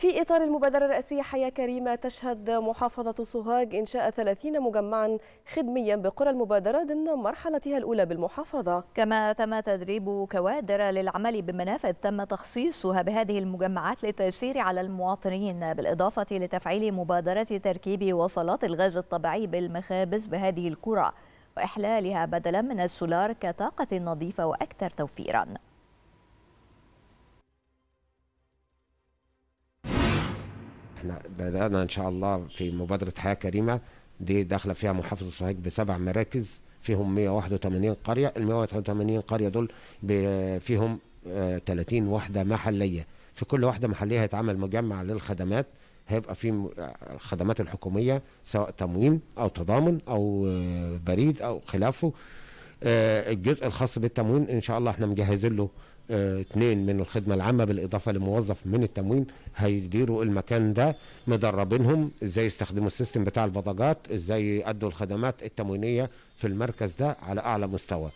في إطار المبادرة الرئاسية حياة كريمة تشهد محافظة سوهاج إنشاء 30 مجمعا خدميا بقرى المبادرة ضمن مرحلتها الأولى بالمحافظة كما تم تدريب كوادر للعمل بمنافذ تم تخصيصها بهذه المجمعات للتأثير على المواطنين بالإضافة لتفعيل مبادرة تركيب وصلات الغاز الطبيعي بالمخابز بهذه الكرة وإحلالها بدلا من السولار كطاقة نظيفة وأكثر توفيراً احنا بدأنا إن شاء الله في مبادرة حياة كريمة دي داخلة فيها محافظة سوهاج بسبع مراكز فيهم 181 قرية ال 181 قرية دول فيهم 30 آه، وحدة محلية في كل وحدة محلية هيتعمل مجمع للخدمات هيبقى في آه، الخدمات الحكومية سواء تموين أو تضامن أو آه، بريد أو خلافه آه، الجزء الخاص بالتموين ان شاء الله احنا مجهزين له اثنين آه، من الخدمه العامه بالاضافه لموظف من التموين هيديروا المكان ده مدربينهم ازاي يستخدموا السيستم بتاع البطاقات ازاي يادوا الخدمات التموينيه في المركز ده على اعلى مستوى